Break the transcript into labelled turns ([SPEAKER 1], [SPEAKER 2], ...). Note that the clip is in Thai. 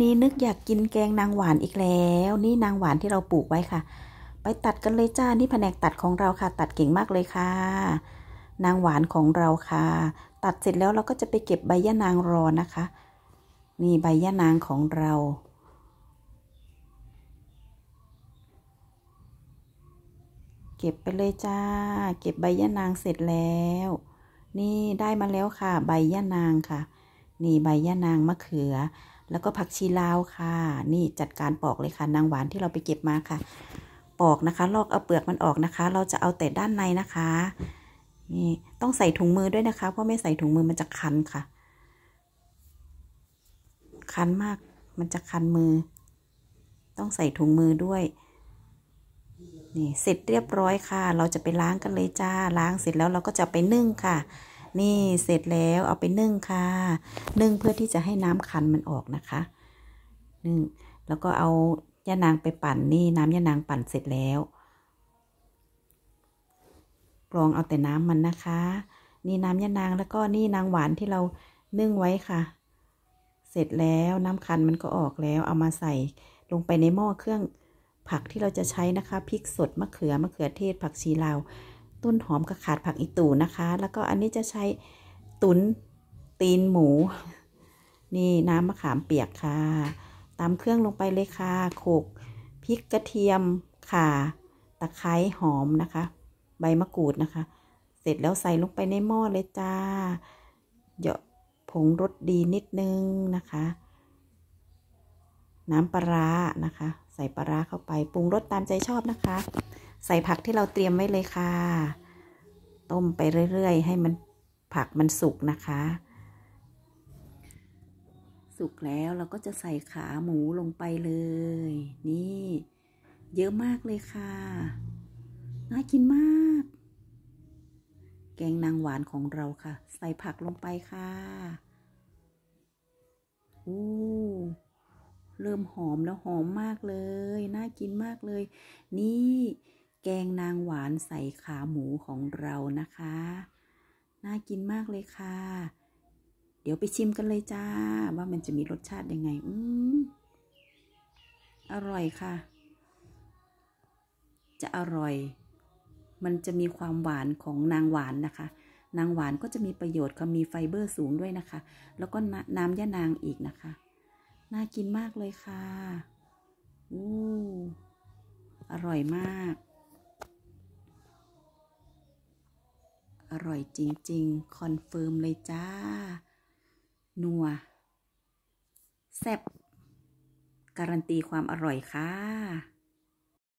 [SPEAKER 1] นี่นึกอยาก กินแกงนางหวานอีกแล้ว นี่นางหวานที่เราปลูกไว้ค่ะ ไปตัดกันเลยจ้า นี่แผนกตัดของเราค่ะ ตัดเก่งมากเลยค่ะ นางหวานของเราค่ะ ตัดเสร็จแล้วเราก็จะไปเก็บใบยะนางรอนะคะ นี่ใบยะนางของเรา เก็บไปเลยจ้า เก็บใบยะนางเสร็จแล้ว นี่ได้ มา แล้วค่ะ ใบยะนางค่ะ นี่ใบยะนางมะเขือแล้วก็ผักชีลาวค่ะ นี่จัดการปอกเลยค่ะนางหวานที่เราไปเก็บมาค่ะ ปอกนะคะ ลอกเอาเปลือกมันออกนะคะ เราจะเอาแต่ด้านในนะคะนี่ต้องใส่ถุงมือด้วยนะคะ เพราะไม่ใส่ถุงมือมันจะคันค่ะ คันมากมันจะคันมือ ต้องใส่ถุงมือด้วยนี่ เสร็จเรียบร้อยค่ะ เราจะไปล้างกันเลยจ้า ล้างเสร็จแล้วเราก็จะไปนึ่งค่ะนี่เสร็จแล้วเอาไปนึ่งค่ะ นึ่งเพื่อที่จะให้น้ำคันมันออกนะคะนึ่ง แล้วก็เอาย่านางไปปั่นนี่ น้ำย่านางปั่นเสร็จแล้ว กรองเอาแต่น้ำมันนะคะ นี่น้ำยะนางแล้วก็นี่นางหวานที่เรานึ่งไว้ค่ะ เสร็จแล้วน้ำคันมันก็ออกแล้ว เอามาใส่ลงไปในหม้อเครื่องผักที่เราจะใช้นะคะพริกสดมะเขือมะเขือเทศผักชีลาวต้นหอมกับขาดผักอีตูนะคะ แล้วก็อันนี้จะใช้ตุนตีนหมู นี่น้ำมะขามเปียกค่ะตามเครื่องลงไปเลยค่ะโขกพริกกระเทียมข่า ตะไคร้หอมนะคะ ใบมะกรูดนะคะ เสร็จแล้วใส่ลงไปในหม้อเลยจ้าเหยาะผงรสดีนิดนึงนะคะ น้ำปลาร้านะคะ ใส่ปลาร้าเข้าไปปรุงรสตามใจชอบนะคะใส่ ผักที่เราเตรียมไว้เลยค่ะ ต้มไปเรื่อย ๆ ให้มันผักมันสุก นะคะ สุก แล้วเราก็จะใส่ขาหมูลงไปเลย นี่ เยอะมากเลยค่ะ น่ากินมาก แกงนางหวานของเราค่ะ ใส่ผักลงไปค่ะโอ้เริ่มหอมแล้วหอมมากเลย น่ากินมากเลย นี่แกงนางหวานใส่ขาหมูของเรานะคะน่ากินมากเลยค่ะ เดี๋ยวไปชิมกันเลยจ้า ว่ามันจะมีรสชาติยังไง อืมอร่อยค่ะ จะอร่อย มันจะมีความหวานของนางหวานนะคะ นางหวานก็จะมีประโยชน์ค่ะมีไฟเบอร์สูงด้วยนะคะ แล้วก็น้ำยะนางอีกนะคะน่ากินมากเลยค่ะอู้อร่อยมากอร่อยจริง ๆ คอนเฟิร์มเลยจ้า นัวแซ่บการันตีความอร่อยค่ะ